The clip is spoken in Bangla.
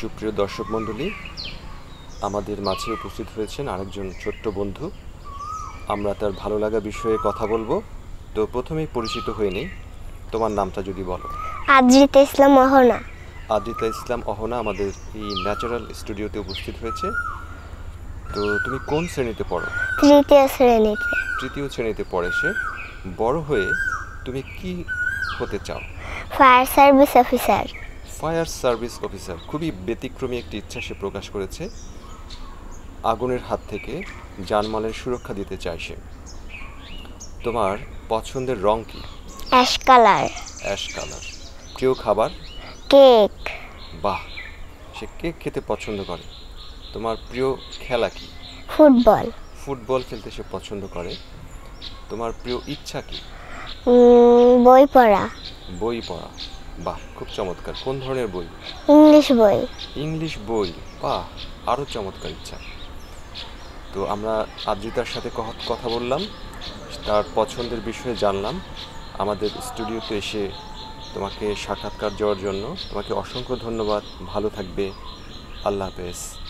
সুপ্রিয় দর্শক মণ্ডলী আমাদের মাঝে উপস্থিত হয়েছেন আরেকজন ছোট্ট বন্ধু আমরা তার ভালো লাগা বিষয়ে কথা বলবো তো প্রথমেই পরিচিত হয়ে নেই তোমার নামটা যদি বলো আদ্রিতা ইসলাম অহনা আদ্রিতা ইসলাম অহনা আমাদের এই ন্যাচারাল স্টুডিওতে উপস্থিত হয়েছে তো তুমি কোন শ্রেণীতে পড়ো তৃতীয় শ্রেণীতে তৃতীয় শ্রেণীতে পড়ে সে বড় হয়ে তুমি কি হতে চাও fire service officer fire service officer খুবই ব্যতিক্রমী একটি ইচ্ছা সে প্রকাশ করেছে আগুনের হাত থেকে জানমালের সুরক্ষা দিতে চায় সে তোমার পছন্দের রং কি অ্যাশ কালার অ্যাশ কালার প্রিয় খাবার কেক বাহ সে কেক খেতে পছন্দ করে তোমার প্রিয় খেলা কি ফুটবল ফুটবল খেলতে সে পছন্দ করে তোমার প্রিয় ইচ্ছা কি বই পড়া বই পড়া বাহ খুব চমৎকার কোন ধরনের বই ইংলিশ বই ইংলিশ বই বাহ আরও চমৎকার ইচ্ছা তো আমরা আদ্রিতার সাথে কথা বললাম তার পছন্দের বিষয়ে জানলাম আমাদের স্টুডিওতে এসে তোমাকে সাক্ষাৎকার দেওয়ার জন্য তোমাকে অসংখ্য ধন্যবাদ ভালো থাকবে আল্লাহ হাফেজ